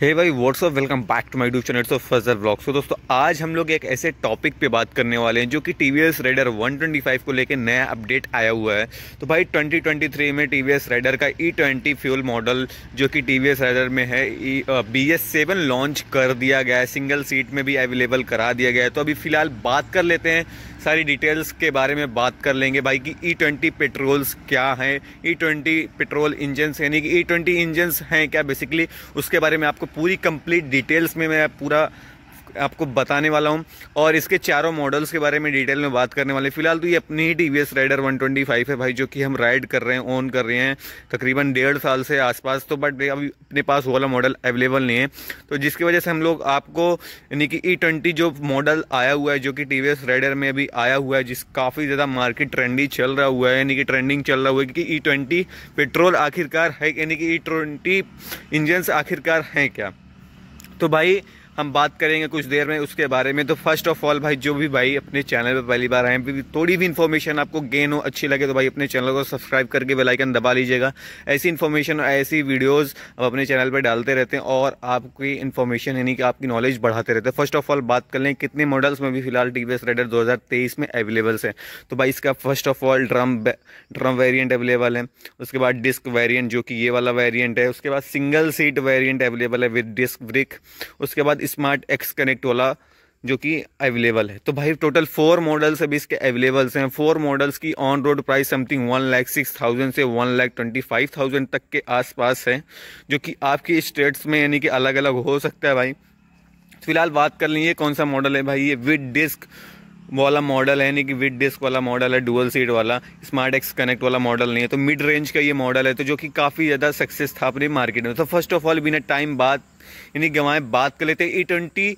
हे भाई what's up welcome back to my YouTube channel so blog so दोस्तों आज हम लोग एक ऐसे टॉपिक पे बात करने वाले हैं जो कि T V S Rider one twenty five को लेकर नया अपडेट आया हुआ है तो भाई ट्वेंटी ट्वेंटी थ्री में टी वी एस राइडर का ई ट्वेंटी फ्यूल मॉडल जो कि टी वी एस राइडर में है बी एस सेवन लॉन्च कर दिया गया है सिंगल सीट में भी अवेलेबल करा दिया गया है तो अभी फिलहाल बात कर लेते हैं सारी डिटेल्स के बारे में बात कर लेंगे भाई कि ई e ट्वेंटी पेट्रोल्स क्या हैं E e twenty petrol engines यानी कि ई ट्वेंटी इंजन्स हैं क्या बेसिकली उसके बारे में आपको पूरी कंप्लीट डिटेल्स में मैं पूरा आपको बताने वाला हूँ और इसके चारों मॉडल्स के बारे में डिटेल में बात करने वाले फिलहाल तो ये अपनी ही T V S Rider one twenty five है भाई जो कि हम राइड कर रहे हैं ऑन कर रहे हैं तकरीबन डेढ़ साल से आसपास तो बट अभी अपने पास वाला मॉडल अवेलेबल नहीं है तो जिसकी वजह से हम लोग आपको यानी कि ई e ट्वेंटी जो मॉडल आया हुआ है जो कि टी वी एस राइडर में अभी आया हुआ है जिस काफ़ी ज़्यादा मार्केट ट्रेंडी चल रहा हुआ है यानी कि ट्रेंडिंग चल रहा हुआ है क्योंकि ई ट्वेंटी पेट्रोल आखिरकार है यानी कि ई ट्वेंटी इंजनस आखिरकार हैं क्या तो भाई हम बात करेंगे कुछ देर में उसके बारे में तो फर्स्ट ऑफ ऑल भाई जो भी भाई अपने चैनल पर पहली बार आए भी थोड़ी भी इन्फॉर्मेशन आपको गेन हो अच्छी लगे तो भाई अपने चैनल को सब्सक्राइब करके बेलाइकन दबा लीजिएगा ऐसी इन्फॉर्मेशन और ऐसी वीडियोज़ अब अपने चैनल पर डालते रहते हैं और आपकी इन्फॉर्मेशन यानी कि आपकी नॉलेज बढ़ाते रहते हैं फर्स्ट ऑफ ऑल बात कर लें कितने मॉडल्स में भी फिलहाल टी वी एस रेडर दो में अवेलेबल्स हैं तो भाई इसका first of all drum drum variant available है उसके बाद डिस्क वेरियंट जो कि ये वाला वेरियंट है उसके बाद सिंगल सीट वेरियंट अवेलेबल है विद डिस्क ब्रिक उसके बाद साथ स्मार्ट एक्स कनेक्ट वाला जो कि अवेलेबल है तो भाई टोटल फोर मॉडल्स अभी इसके अवेलेबल्स हैं फोर मॉडल्स की on road price something one lakh six thousand से one lakh twenty five thousand तक के आसपास है जो कि आपके स्टेट्स में यानी कि अलग अलग हो सकता है भाई फिलहाल बात कर लीजिए कौन सा मॉडल है भाई ये विद डिस्क वाला मॉडल है यानी कि विद डिस्क वाला मॉडल है डुअल सीट वाला स्मार्ट एक्स कनेक्ट वाला मॉडल नहीं है तो मिड रेंज का ये मॉडल है तो जो कि काफ़ी ज़्यादा सक्सेस था अपने मार्केट में तो फर्स्ट ऑफ ऑल बिना टाइम बात यानी गवाएं बात कर लेते हैं ई ट्वेंटी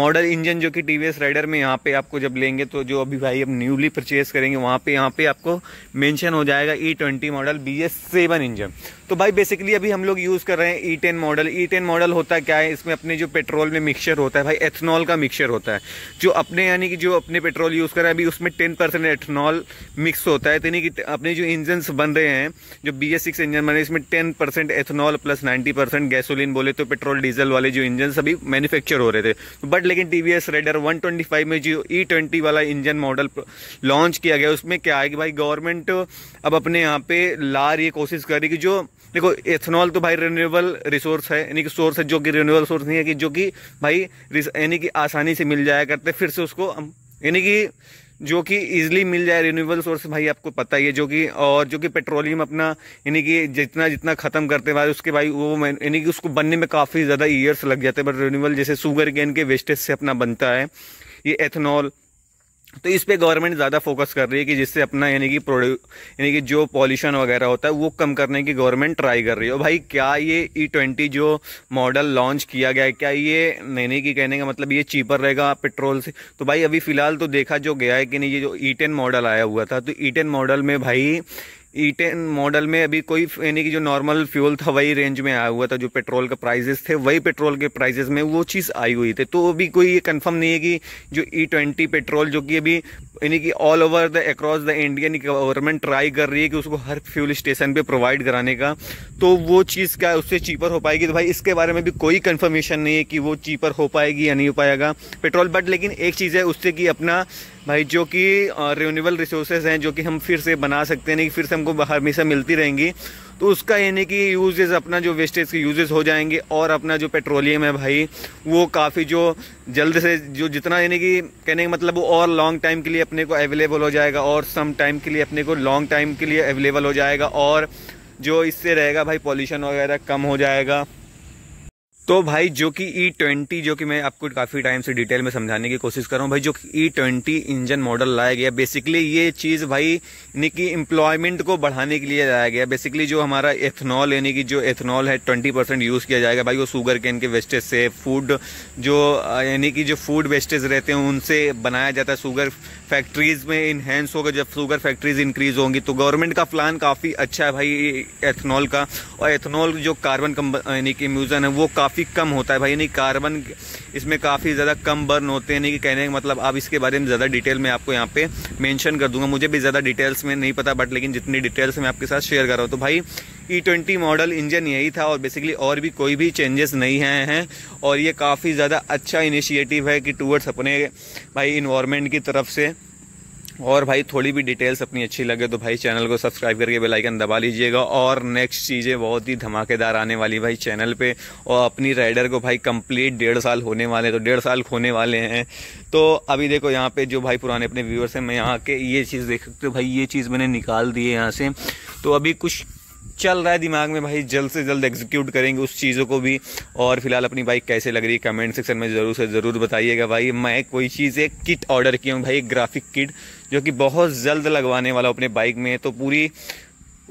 मॉडल इंजन जो कि टी वी एस राइडर में यहाँ पे आपको जब लेंगे तो जो अभी भाई अब न्यूली परचेज करेंगे वहाँ पे यहाँ पे आपको मेंशन हो जाएगा E twenty model B S seven engine तो भाई बेसिकली अभी हम लोग यूज़ कर रहे हैं E ten model E ten model होता है क्या है इसमें अपने जो पेट्रोल में मिक्सचर होता है भाई एथनॉल का मिक्सचर होता है जो अपने यानी कि जो अपने पेट्रोल यूज़ कर रहे हैं अभी उसमें टेन परसेंट एथनॉल मिक्स होता है तो यानी कि अपने जो इंजन बन रहे हैं जो बी एस सिक्स इंजन बने इसमें ten percent ethanol plus ninety percent gasoline बोले तो पेट्रोल डीजल वाले जो इंजन अभी मैन्युफैक्चर हो रहे थे बट लेकिन T V S Rider one twenty five में जो ई e ट्वेंटी वाला इंजन मॉडल लॉन्च किया गया उसमें क्या है कि भाई गवर्नमेंट अब अपने यहाँ पे ला रही कोशिश कर रही कि जो देखो एथेनॉल तो भाई रिन्यूएबल रिसोर्स है यानी कि सोर्स है जो कि रिन्यूएबल सोर्स नहीं है कि जो कि भाई यानी कि आसानी से मिल जाया करते फिर से उसको यानी कि जो कि इजीली मिल जाए रिन्यूएबल सोर्स भाई आपको पता ही है जो कि और जो कि पेट्रोलियम अपना यानी कि जितना जितना ख़त्म करते हैं भाई उसके भाई वो यानी कि उसको बनने में काफ़ी ज़्यादा ईयर्स लग जाते हैं बट रिन्यूएबल जैसे शुगर केन के वेस्टेज से अपना बनता है ये एथेनॉल तो इस पे गवर्नमेंट ज़्यादा फोकस कर रही है कि जिससे अपना यानी कि प्रोड्यू यानी कि जो पॉल्यूशन वगैरह होता है वो कम करने की गवर्नमेंट ट्राई कर रही है और भाई क्या ये ई e ट्वेंटी जो मॉडल लॉन्च किया गया है क्या ये नहीं कि कहने का मतलब ये चीपर रहेगा पेट्रोल से तो भाई अभी फ़िलहाल तो देखा जो गया है कि नहीं ये जो ई e टेन मॉडल आया हुआ था तो ई e टेन मॉडल में भाई ई टेन मॉडल में अभी कोई यानी कि जो नॉर्मल फ्यूल था वही रेंज में आया हुआ था जो पेट्रोल के प्राइजेस थे वही पेट्रोल के प्राइजेस में वो चीज़ आई हुई थी तो अभी कोई ये कन्फर्म नहीं है कि जो ई ट्वेंटी पेट्रोल जो कि अभी यानी कि all over the across the Indian government try कर रही है कि उसको हर फ्यूल स्टेशन पर प्रोवाइड कराने का तो वो चीज़ क्या उससे चीपर हो पाएगी तो भाई इसके बारे में भी कोई कन्फर्मेशन नहीं है कि वो चीपर हो पाएगी या नहीं हो पाएगा पेट्रोल बट लेकिन एक चीज़ है उससे कि अपना भाई जो कि रिन्यूबल रिसोर्सेज हैं जो कि हम फिर से बना सकते हैं नहीं फिर से हमको हमेशा मिलती रहेंगी तो उसका यानी कि यूजेज अपना जो वेस्टेज के यूजेज हो जाएंगे और अपना जो पेट्रोलियम है भाई वो काफ़ी जो जल्द से जो जितना यानी कि कहने का मतलब वो और लॉन्ग टाइम के लिए अपने को अवेलेबल हो जाएगा और सम टाइम के लिए अपने को लॉन्ग टाइम के लिए अवेलेबल हो जाएगा और जो इससे रहेगा भाई पॉल्यूशन वगैरह कम हो जाएगा तो भाई जो कि ई e ट्वेंटी जो कि मैं आपको काफ़ी टाइम से डिटेल में समझाने की कोशिश कर रहा हूँ भाई जो ई ट्वेंटी इंजन मॉडल लाया गया बेसिकली ये चीज़ भाई यानी कि इम्प्लॉयमेंट को बढ़ाने के लिए लाया गया बेसिकली जो हमारा एथनॉल यानी कि जो एथनॉल है ट्वेंटी परसेंट यूज़ किया जाएगा भाई वो शुगर के के वेस्टेज से फूड जो यानी कि जो फूड वेस्टेज रहते हैं उनसे बनाया जाता है शुगर फैक्ट्रीज़ में इन्हेंस होगा जब शुगर फैक्ट्रीज इंक्रीज़ होंगी तो गवर्नमेंट का प्लान काफ़ी अच्छा है भाई एथनॉल का और एथनॉल जो कार्बन यानी कि म्यूजन है वो काफ़ी काफ़ी कम होता है भाई यानी कार्बन इसमें काफ़ी ज़्यादा कम बर्न होते हैं नहीं कि कहने का मतलब आप इसके बारे में ज़्यादा डिटेल में आपको यहाँ पे मेंशन कर दूंगा मुझे भी ज़्यादा डिटेल्स में नहीं पता बट लेकिन जितनी डिटेल्स मैं आपके साथ शेयर कर रहा हूँ तो भाई ई ट्वेंटी मॉडल इंजन यही था और बेसिकली और भी कोई भी चेंजेस नहीं आए हैं और ये काफ़ी ज़्यादा अच्छा इनिशिएटिव है कि टूवर्ड्स अपने भाई इन्वामेंट की तरफ से और भाई थोड़ी भी डिटेल्स अपनी अच्छी लगे तो भाई चैनल को सब्सक्राइब करके बेल आइकन दबा लीजिएगा और नेक्स्ट चीज़ें बहुत ही धमाकेदार आने वाली भाई चैनल पे और अपनी राइडर को भाई कंप्लीट डेढ़ साल होने वाले तो डेढ़ साल होने वाले हैं तो अभी देखो यहाँ पे जो भाई पुराने अपने व्यूअर्स हैं मैं यहाँ के ये चीज़ देख सकते हो भाई ये चीज़ मैंने निकाल दी है यहाँ से तो अभी कुछ चल रहा है दिमाग में भाई जल्द से जल्द एग्जीक्यूट करेंगे उस चीज़ों को भी और फिलहाल अपनी बाइक कैसे लग रही है कमेंट सेक्शन में ज़रूर से ज़रूर बताइएगा भाई मैं कोई चीज़ एक किट ऑर्डर किया हूँ भाई ग्राफिक किट जो कि बहुत जल्द लगवाने वाला अपने बाइक में तो पूरी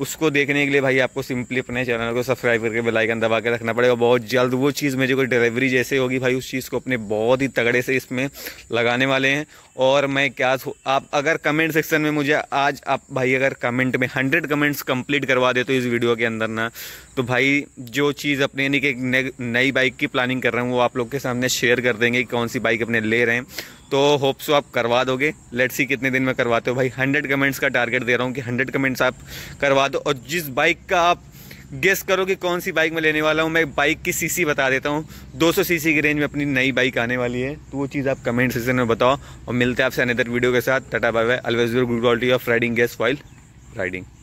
उसको देखने के लिए भाई आपको सिंपली अपने चैनल को सब्सक्राइब करके बेल आइकन दबा के रखना पड़ेगा बहुत जल्द वो चीज़ मुझे को डिलीवरी जैसे होगी भाई उस चीज़ को अपने बहुत ही तगड़े से इसमें लगाने वाले हैं और मैं क्या आप अगर कमेंट सेक्शन में मुझे आज आप भाई अगर कमेंट में हंड्रेड कमेंट्स कंप्लीट करवा देते तो इस वीडियो के अंदर ना तो भाई जो चीज़ अपने यानी कि नई बाइक की प्लानिंग कर रहा हूँ वो आप लोग के सामने शेयर कर देंगे कौन सी बाइक अपने ले रहे हैं तो होप्सो तो आप करवा दोगे लेट्स सी कितने दिन में करवाते हो भाई हंड्रेड कमेंट्स का टारगेट दे रहा हूँ कि हंड्रेड कमेंट्स आप करवा दो और जिस बाइक का आप गेस करो कि कौन सी बाइक मैं लेने वाला हूँ मैं बाइक की सीसी बता देता हूँ 200 सीसी की रेंज में अपनी नई बाइक आने वाली है तो वो चीज़ आप कमेंट सेक्शन में बताओ और मिलते हैं आपसे अनदर वीडियो के साथ tata bye bye always good quality of riding guest while riding